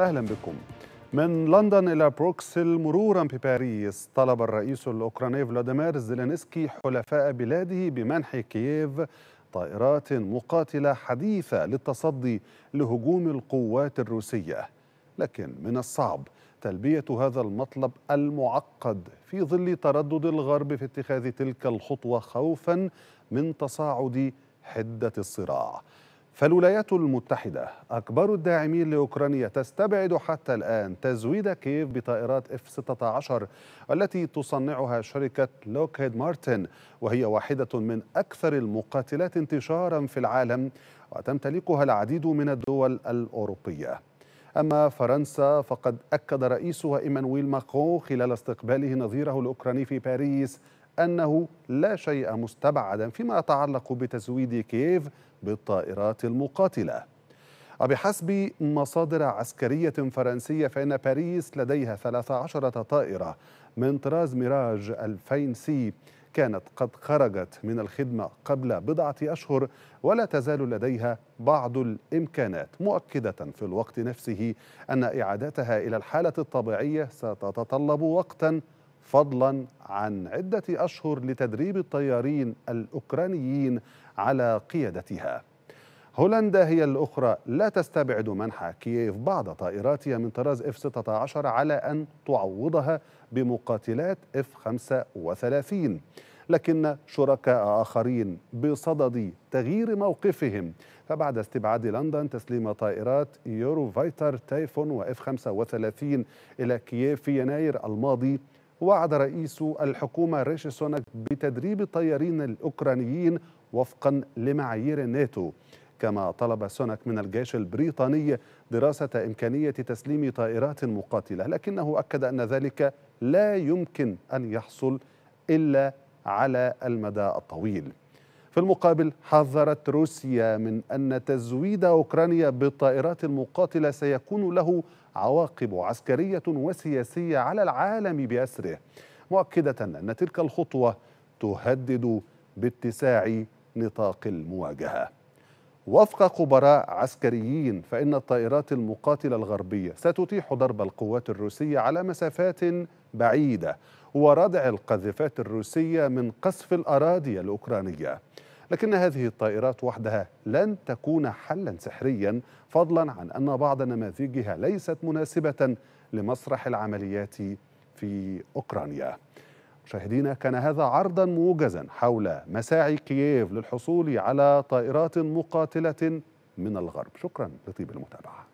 أهلا بكم من لندن إلى بروكسل مرورا بباريس طلب الرئيس الأوكراني فلاديمير زيلينسكي حلفاء بلاده بمنح كييف طائرات مقاتلة حديثة للتصدي لهجوم القوات الروسية لكن من الصعب تلبية هذا المطلب المعقد في ظل تردد الغرب في اتخاذ تلك الخطوة خوفا من تصاعد حدة الصراع فالولايات المتحدة أكبر الداعمين لأوكرانيا تستبعد حتى الآن تزويد كييف بطائرات F-16 التي تصنعها شركة لوكهيد مارتن وهي واحدة من أكثر المقاتلات انتشارا في العالم وتمتلكها العديد من الدول الأوروبية أما فرنسا فقد أكد رئيسها إيمانويل ماكرون خلال استقباله نظيره الأوكراني في باريس أنه لا شيء مستبعدا فيما يتعلق بتزويد كييف بالطائرات المقاتلة وبحسب مصادر عسكرية فرنسية فإن باريس لديها 13 طائرة من طراز ميراج 2000 سي كانت قد خرجت من الخدمة قبل بضعة أشهر ولا تزال لديها بعض الإمكانات مؤكدة في الوقت نفسه أن إعادتها إلى الحالة الطبيعية ستتطلب وقتاً فضلا عن عدة أشهر لتدريب الطيارين الأوكرانيين على قيادتها هولندا هي الأخرى لا تستبعد منح كييف بعض طائراتها من طراز F-16 على أن تعوضها بمقاتلات F-35 لكن شركاء آخرين بصدد تغيير موقفهم فبعد استبعاد لندن تسليم طائرات يورو فايتر تايفون وإف 35 إلى كييف في يناير الماضي وعد رئيس الحكومة ريشي سونك بتدريب الطيارين الأوكرانيين وفقا لمعايير الناتو كما طلب سونك من الجيش البريطاني دراسة إمكانية تسليم طائرات مقاتلة لكنه أكد أن ذلك لا يمكن أن يحصل إلا على المدى الطويل في المقابل حذرت روسيا من أن تزويد أوكرانيا بالطائرات المقاتلة سيكون له عواقب عسكرية وسياسية على العالم بأسره مؤكدة أن تلك الخطوة تهدد باتساع نطاق المواجهة وفق خبراء عسكريين فإن الطائرات المقاتلة الغربية ستتيح ضرب القوات الروسية على مسافات بعيدة وردع القذفات الروسية من قصف الأراضي الأوكرانية لكن هذه الطائرات وحدها لن تكون حلا سحريا فضلا عن أن بعض نماذجها ليست مناسبة لمسرح العمليات في أوكرانيا مشاهدينا كان هذا عرضا موجزا حول مساعي كييف للحصول على طائرات مقاتلة من الغرب شكرا لطيب المتابعه